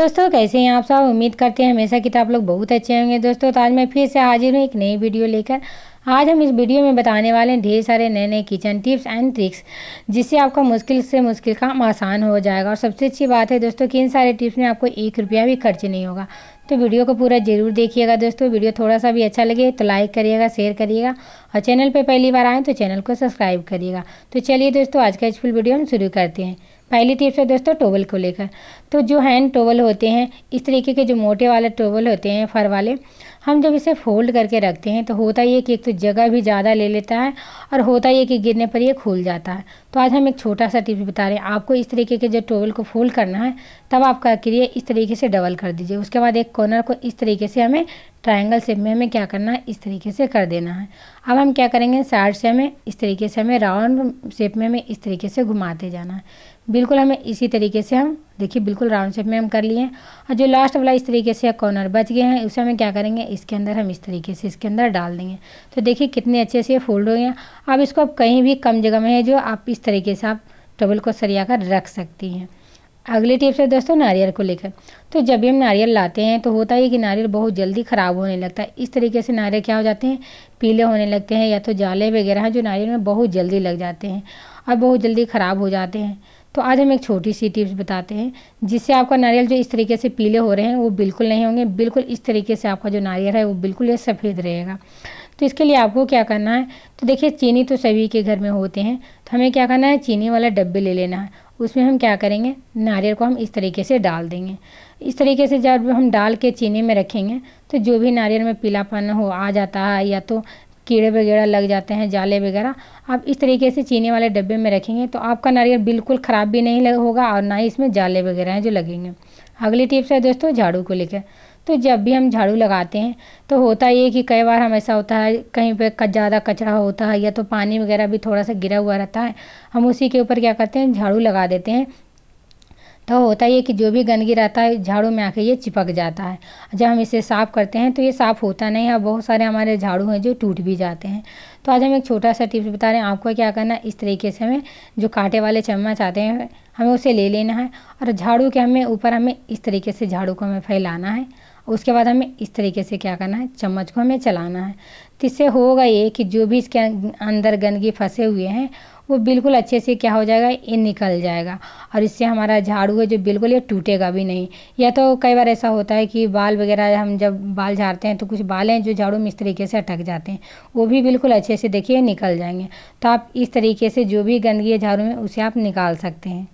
दोस्तों कैसे हैं आप सब उम्मीद करते हैं हमेशा कि तो आप लोग बहुत अच्छे होंगे दोस्तों तो आज मैं फिर से हाजिर हूँ एक नई वीडियो लेकर आज हम इस वीडियो में बताने वाले हैं ढेर सारे नए नए किचन टिप्स एंड ट्रिक्स जिससे आपका मुश्किल से मुश्किल काम आसान हो जाएगा और सबसे अच्छी बात है दोस्तों कि इन सारे टिप्स में आपको एक रुपया भी खर्च नहीं होगा तो वीडियो को पूरा ज़रूर देखिएगा दोस्तों वीडियो थोड़ा सा भी अच्छा लगे तो लाइक करिएगा शेयर करिएगा और चैनल पर पहली बार आएँ तो चैनल को सब्सक्राइब करिएगा तो चलिए दोस्तों आज का इस फुल वीडियो हम शुरू करते हैं पहली टिप्स है दोस्तों टोवल को लेकर तो जो हैंड टोवल होते हैं इस तरीके के जो मोटे वाले टोवल होते हैं फर वाले हम जब इसे फोल्ड करके रखते हैं तो होता ये कि एक तो जगह भी ज़्यादा ले लेता है और होता ये कि गिरने पर ये खुल जाता है तो आज हम एक छोटा सा टिप्स बता रहे हैं आपको इस तरीके के जो टोवल को फोल्ड करना है तब आप क्या करिए इस तरीके से डबल कर दीजिए उसके बाद एक कॉर्नर को इस तरीके से हमें ट्राइंगल शेप में हमें क्या करना है इस तरीके से कर देना है अब हम क्या करेंगे साइड से हमें इस तरीके से हमें राउंड शेप में हमें इस तरीके से घुमाते जाना है बिल्कुल हमें इसी तरीके से हम देखिए बिल्कुल राउंड शेप में हम कर लिए और जो लास्ट वाला इस तरीके से कॉर्नर बच गए हैं उसे हम क्या करेंगे इसके अंदर हम इस तरीके से इसके अंदर डाल देंगे तो देखिए कितने अच्छे से फोल्ड हो गए हैं अब इसको आप कहीं भी कम जगह में है जो आप इस तरीके से आप टेबल को सरिया कर रख सकती हैं अगली टिप्स है दोस्तों नारियल को लेकर तो जब भी हम नारियल लाते हैं तो होता है कि नारियल बहुत जल्दी ख़राब होने लगता है इस तरीके से नारियल क्या हो जाते हैं पीले होने लगते हैं या तो जाले वगैरह हैं जो नारियल में बहुत जल्दी लग जाते हैं और बहुत जल्दी ख़राब हो जाते हैं तो आज हम एक छोटी सी टिप्स बताते हैं जिससे आपका नारियल जो इस तरीके से पीले हो रहे हैं वो बिल्कुल नहीं होंगे बिल्कुल इस तरीके से आपका जो नारियल है वो बिल्कुल ये सफ़ेद रहेगा तो इसके लिए आपको क्या करना है तो देखिए चीनी तो सभी के घर में होते हैं तो हमें क्या करना है चीनी वाला डब्बे ले लेना है उसमें हम क्या करेंगे नारियल को हम इस तरीके से डाल देंगे इस तरीके से जब हम डाल के चीनी में रखेंगे तो जो भी नारियल में पीलापन हो आ जाता है या तो कीड़े वगैरह लग जाते हैं जाले वगैरह आप इस तरीके से चीनी वाले डब्बे में रखेंगे तो आपका नारियल बिल्कुल ख़राब भी नहीं होगा और ना ही इसमें जाले वगैरह हैं जो लगेंगे अगली टिप्स है दोस्तों झाड़ू को लेकर तो जब भी हम झाड़ू लगाते हैं तो होता ये कि कई बार हम ऐसा होता है कहीं पे ज़्यादा कचरा होता है या तो पानी वगैरह भी थोड़ा सा गिरा हुआ रहता है हम उसी के ऊपर क्या करते हैं झाड़ू लगा देते हैं तो होता है कि जो भी गंदगी रहता है झाड़ू में आके ये चिपक जाता है जब हम इसे साफ़ करते हैं तो ये साफ़ होता नहीं है बहुत सारे हमारे झाड़ू हैं जो टूट भी जाते हैं तो आज हम एक छोटा सा टिप्स बता रहे हैं आपको क्या करना है इस तरीके से हमें जो कांटे वाले चम्मच आते हैं हमें उसे ले लेना है और झाड़ू के हमें ऊपर हमें इस तरीके से झाड़ू को हमें फैलाना है उसके बाद हमें इस तरीके से क्या करना है चम्मच को हमें चलाना है तो इससे होगा ये कि जो भी इसके अं-, अंदर गंदगी फंसे हुए हैं वो बिल्कुल अच्छे से क्या हो जाएगा ये निकल जाएगा और इससे हमारा झाड़ू है जो बिल्कुल ये टूटेगा भी नहीं या तो कई बार ऐसा होता है कि बाल वगैरह हम जब बाल झाड़ते हैं तो कुछ बाल हैं जो झाड़ू में इस तरीके से अटक जाते हैं वो भी बिल्कुल अच्छे से देखिए निकल जाएंगे तो आप इस तरीके से जो भी गंदगी है झाड़ू में उसे आप निकाल सकते हैं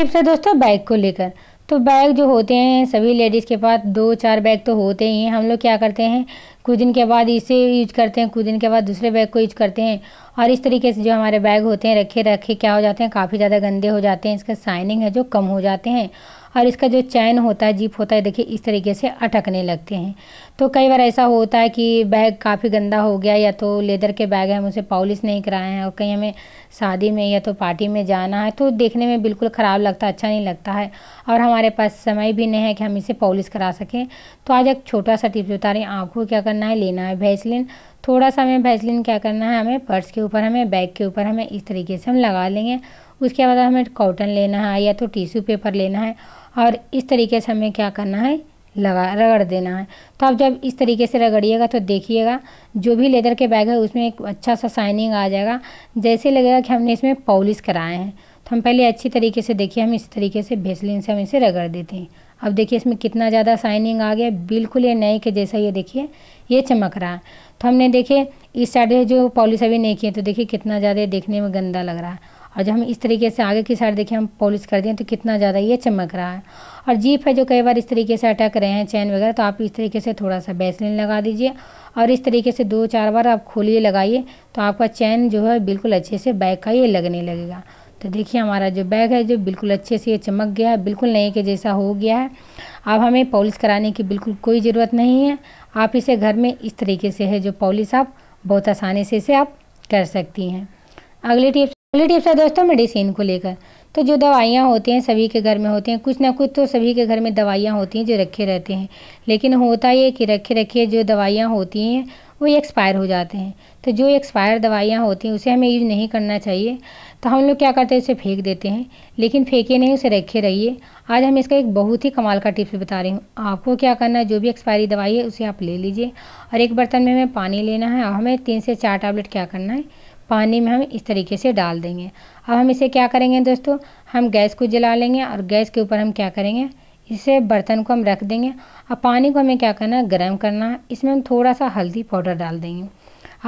सबसे दोस्तों बैग को लेकर तो बैग जो होते हैं सभी लेडीज़ के पास दो चार बैग तो होते ही हैं हम लोग क्या करते हैं कुछ दिन के बाद इसे यूज करते हैं कुछ दिन के बाद दूसरे बैग को यूज करते हैं और इस तरीके से जो हमारे बैग होते हैं रखे रखे क्या हो जाते हैं काफ़ी ज़्यादा गंदे हो जाते हैं इसका साइनिंग है जो कम हो जाते हैं और इसका जो चैन होता है जीप होता है देखिए इस तरीके से अटकने लगते हैं तो कई बार ऐसा होता है कि बैग काफ़ी गंदा हो गया या तो लेदर के बैग हैं हम उसे पॉलिश नहीं कराए हैं और कहीं हमें शादी में या तो पार्टी में जाना है तो देखने में बिल्कुल ख़राब लगता है अच्छा नहीं लगता है और हमारे पास समय भी नहीं है कि हम इसे पॉलिश करा सकें तो आज एक छोटा सा टिप्स बता रहे हैं आपको क्या करना है लेना है वैसलिन थोड़ा सा हमें वैसलिन क्या करना है हमें पर्स के ऊपर हमें बैग के ऊपर हमें इस तरीके से हम लगा लेंगे उसके बाद हमें कॉटन लेना है या तो टिश्यू पेपर लेना है और इस तरीके से हमें क्या करना है लगा रगड़ देना है तो आप जब इस तरीके से रगड़िएगा तो देखिएगा जो भी लेदर के बैग है उसमें एक अच्छा सा शाइनिंग आ जाएगा जैसे लगेगा कि हमने इसमें पॉलिश कराए हैं तो हम पहले अच्छी तरीके से देखिए हम इस तरीके से भेसलिन से हम इसे रगड़ देते हैं अब देखिए इसमें कितना ज़्यादा शाइनिंग आ गया बिल्कुल ये नए के जैसा ये देखिए ये चमक रहा है तो हमने देखिए इस साइड जो पॉलिश अभी नहीं किए तो देखिए कितना ज़्यादा देखने में गंदा लग रहा है और जब हम इस तरीके से आगे की साइड देखिए हम पॉलिश कर दें तो कितना ज़्यादा ये चमक रहा है और जीप है जो कई बार इस तरीके से अटक रहे हैं चैन वगैरह तो आप इस तरीके से थोड़ा सा बेसलिन लगा दीजिए और इस तरीके से दो चार बार आप खोलिए लगाइए तो आपका चैन जो है बिल्कुल अच्छे से बैक का ये लगने लगेगा तो देखिए हमारा जो बैग है जो बिल्कुल अच्छे से ये चमक गया है बिल्कुल नए के जैसा हो गया है अब हमें पॉलिश कराने की बिल्कुल कोई ज़रूरत नहीं है आप इसे घर में इस तरीके से है जो पॉलिश आप बहुत आसानी से इसे आप कर सकती हैं अगली टिप्स अगली टिप्स है दोस्तों मेडिसिन को लेकर तो जो दवाइयाँ होती हैं सभी के घर में होती हैं कुछ ना कुछ तो सभी के घर में दवाइयाँ होती हैं जो रखे रहते हैं लेकिन होता ये कि रखे रखे जो दवाइयाँ होती हैं वो एक्सपायर हो जाते हैं तो जो एक्सपायर दवाइयाँ होती हैं उसे हमें यूज़ नहीं करना चाहिए तो हम लोग क्या करते हैं उसे फेंक देते हैं लेकिन फेंके नहीं उसे रखे रहिए आज हम इसका एक बहुत ही कमाल का टिप्स बता रही हूँ आपको क्या करना है जो भी एक्सपायरी दवाई है उसे आप ले लीजिए और एक बर्तन में हमें पानी लेना है और हमें तीन से चार टैबलेट क्या करना है पानी में हम इस तरीके से डाल देंगे अब हम इसे क्या करेंगे दोस्तों हम गैस को जला लेंगे और गैस के ऊपर हम क्या करेंगे इसे बर्तन को हम रख देंगे अब पानी को हमें क्या करना है गर्म करना है इसमें हम थोड़ा सा हल्दी पाउडर डाल देंगे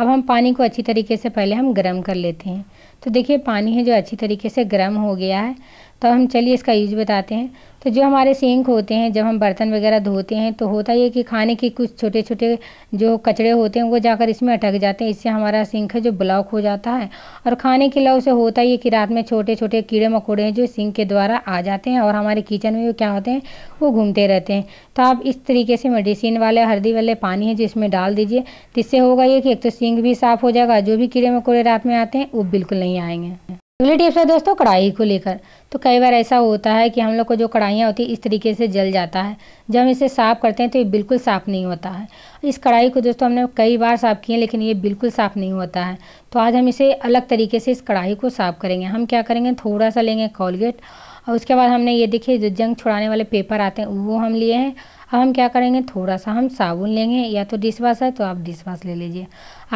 अब हम पानी को अच्छी तरीके से पहले हम गर्म कर लेते हैं तो देखिए पानी है जो अच्छी तरीके से गर्म हो गया है तो हम चलिए इसका यूज बताते हैं तो जो हमारे सिंक होते हैं जब हम बर्तन वगैरह धोते हैं तो होता है कि खाने के कुछ छोटे छोटे जो कचड़े होते हैं वो जाकर इसमें अटक जाते हैं इससे हमारा सिंक है जो ब्लॉक हो जाता है और खाने के लाव से होता है कि रात में छोटे छोटे कीड़े मकोड़े हैं जो सिंक के द्वारा आ जाते हैं और हमारे किचन में वो क्या होते हैं वो घूमते रहते हैं तो आप इस तरीके से मेडिसिन वाले हल्दी वाले पानी है जो इसमें डाल दीजिए तो इससे होगा ये कि एक तो सिंक भी साफ़ हो जाएगा जो भी कीड़े मकोड़े रात में आते हैं वो बिल्कुल नहीं आएंगे अगले टिप्स है दोस्तों कढ़ाई को लेकर तो कई बार ऐसा होता है कि हम लोग को जो कढ़ाइयाँ होती है इस तरीके से जल जाता है जब हम इसे साफ़ करते हैं तो ये बिल्कुल साफ़ नहीं होता है इस कढ़ाई को दोस्तों हमने कई बार साफ़ किए लेकिन ये बिल्कुल साफ़ नहीं होता है तो आज हम इसे अलग तरीके से इस कढ़ाई को साफ़ करेंगे हम क्या करेंगे थोड़ा सा लेंगे कॉलगेट और उसके बाद हमने ये देखिए जो जंग छुड़ाने वाले पेपर आते हैं वो हम लिए हैं अब हम क्या करेंगे थोड़ा सा हम साबुन लेंगे या तो डिश वाश है तो आप डिश वाश ले लीजिए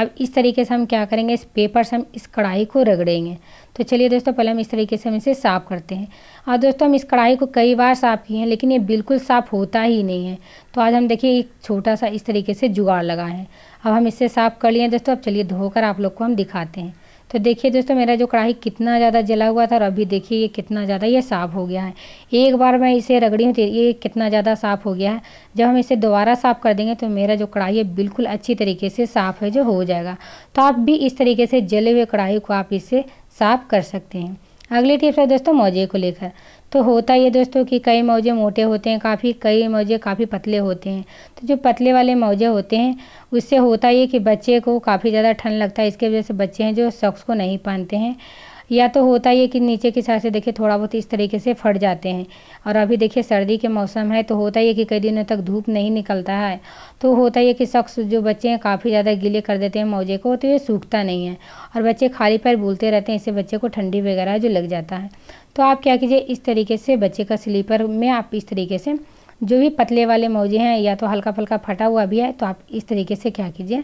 अब इस तरीके से हम क्या करेंगे इस पेपर से हम इस कढ़ाई को रगड़ेंगे तो चलिए दोस्तों पहले हम इस तरीके से हम इसे साफ़ करते हैं और दोस्तों हम इस कढ़ाई को कई बार साफ़ किए हैं लेकिन ये बिल्कुल साफ़ होता ही नहीं है तो आज हम देखिए एक छोटा सा इस तरीके से जुगाड़ लगाए हैं अब हम इसे साफ़ कर लिए दोस्तों अब चलिए धोकर आप लोग को हम दिखाते हैं तो देखिए दोस्तों मेरा जो कढ़ाई कितना ज़्यादा जला हुआ था और अभी देखिए ये कितना ज़्यादा ये साफ़ हो गया है एक बार मैं इसे रगड़ी हूँ तो ये कितना ज़्यादा साफ़ हो गया है जब हम इसे दोबारा साफ़ कर देंगे तो मेरा जो कढ़ाई है बिल्कुल अच्छी तरीके से साफ़ है जो हो जाएगा तो आप भी इस तरीके से जले हुए कढ़ाई को आप इसे साफ़ कर सकते हैं अगली टिप्स है दोस्तों मोजे को लेकर तो होता ये दोस्तों कि कई मौजे मोटे होते हैं काफ़ी कई मौजे काफ़ी पतले होते हैं तो जो पतले वाले मौजे होते हैं उससे होता ये कि बच्चे को काफ़ी ज़्यादा ठंड लगता है इसके वजह से बच्चे हैं जो सॉक्स को नहीं पहनते हैं या तो होता है कि नीचे की साइड से देखिए थोड़ा बहुत इस तरीके से फट जाते हैं और अभी देखिए सर्दी के मौसम है तो होता ही है कि कई दिनों तक धूप नहीं निकलता है तो होता ही है कि शख्स जो बच्चे हैं काफ़ी ज़्यादा गीले कर देते हैं मौजे को तो ये सूखता नहीं है और बच्चे खाली पैर बोलते रहते हैं इससे बच्चे को ठंडी वगैरह जो लग जाता है तो आप क्या कीजिए इस तरीके से बच्चे का स्लीपर में आप इस तरीके से जो भी पतले वाले मौजे हैं या तो हल्का फुल्का फटा हुआ भी है तो आप इस तरीके से क्या कीजिए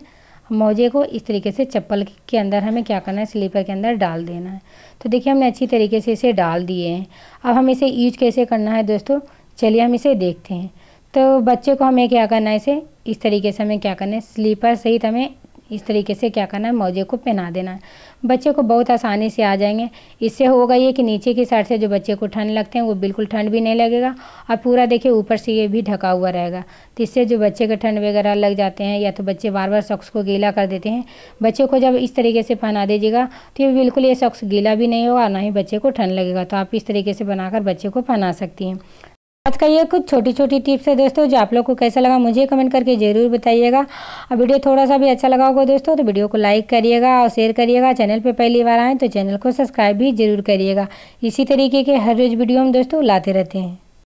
मोजे को इस तरीके से चप्पल के अंदर हमें क्या करना है स्लीपर के अंदर डाल देना है तो देखिए हमने अच्छी तरीके से इसे डाल दिए हैं अब हम इसे यूज कैसे करना है दोस्तों चलिए हम इसे देखते हैं तो बच्चे को हमें क्या करना है इसे इस तरीके से हमें क्या करना है स्लीपर सहित हमें इस तरीके से क्या करना है मौजे को पहना देना है बच्चे को बहुत आसानी से आ जाएंगे इससे होगा ये कि नीचे की साइड से जो बच्चे को ठंड लगते हैं वो बिल्कुल ठंड भी नहीं लगेगा और पूरा देखिए ऊपर से ये भी ढका हुआ रहेगा तो इससे जो बच्चे के ठंड वगैरह लग जाते हैं या तो बच्चे बार बार शख्स को गीला कर देते हैं बच्चे को जब इस तरीके से पहना दीजिएगा तो ये बिल्कुल ये शख्स गीला भी नहीं होगा ना ही बच्चे को ठंड लगेगा तो आप इस तरीके से बनाकर बच्चे को पहना सकती हैं आज का ये कुछ छोटी छोटी टिप्स है दोस्तों जो आप लोग को कैसा लगा मुझे कमेंट करके ज़रूर बताइएगा और वीडियो थोड़ा सा भी अच्छा लगा होगा दोस्तों तो वीडियो को लाइक करिएगा और शेयर करिएगा चैनल पर पहली बार आएँ तो चैनल को सब्सक्राइब भी ज़रूर करिएगा इसी तरीके के हर रोज़ वीडियो हम दोस्तों लाते रहते हैं